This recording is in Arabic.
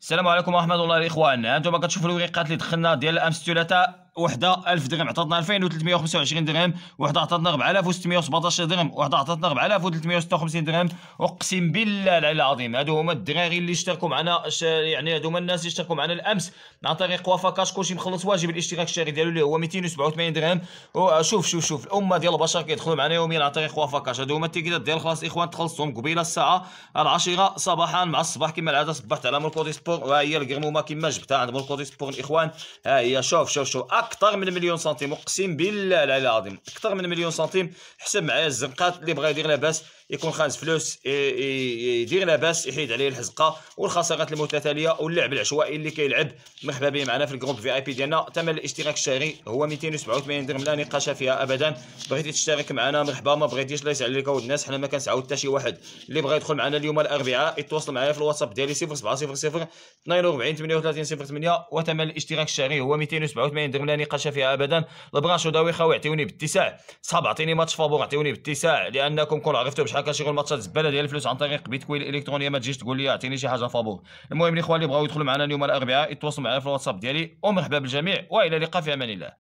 السلام عليكم ورحمه الله الاخوان انتم كتشوفوا الوريقات اللي دخلنا ديال امس الثلاثاء وحده 1000 درهم عطاتنا 2325 درهم وحده عطاتنا 4617 درهم وحده عطاتنا 4356 درهم اقسم بالله العلي العظيم هادو هما الدراري اللي اشتركوا معنا يعني هادو هما الناس اللي اشتركوا معنا الامس عن طريق وفا كاش كلشي مخلص واجب الاشتراك الشهري ديالو اللي هو 287 درهم وشوف شوف شوف الامه ديال البشر كيدخلوا معنا يوميا عن طريق وفا كاش هادو هما التيكيتات ديال خلاص اخوان تخلصهم قبيله الساعه العاشرة صباحا مع الصباح كما العاده صبحت على مول سبور وها هي الكرمومه كما جبتها عند مول سبور الاخوان ها هي شوف شوف شوف اكثر من مليون سنتيم اقسم بالله العلي العظيم اكثر من مليون سنتيم حسب معايا الزنقات اللي بغى يدير لاباس يكون خانز فلوس يدير لاباس يحيد عليه الحزقه والخسارات المتتاليه واللعب العشوائي اللي كيلعب مرحبا به معنا في الجروب في اي بي ديالنا ثمن الاشتراك الشهري هو 287 درهم لا نقاش فيها ابدا بغيتي تشترك معنا مرحبا ما بغيتيش الله يسعد عليك الناس حنا ما كنسعاو حتى شي واحد اللي بغى يدخل معنا اليوم الاربعاء يتواصل معايا في الواتساب ديالي 0700 42 38 08 وثمن الاشتراك الشهري هو 287 درهم لا نقاش فيها ابدا لبرانش داوي خاوي عطيوني باتساع صحاب عطيني ماتش فابور عطيوني باتساع لانكم كون عرفتوا بشحال شغل ماتشات الزباله ديال الفلوس عن طريق بيتكوين الالكترونيه ما تجيش تقول لي عطيني شي حاجه فابور المهم الاخوان اللي بغاو يدخلوا معنا اليوم الاربعاء يتواصلوا معنا في الواتساب ديالي ومرحبا بالجميع والى اللقاء في امان الله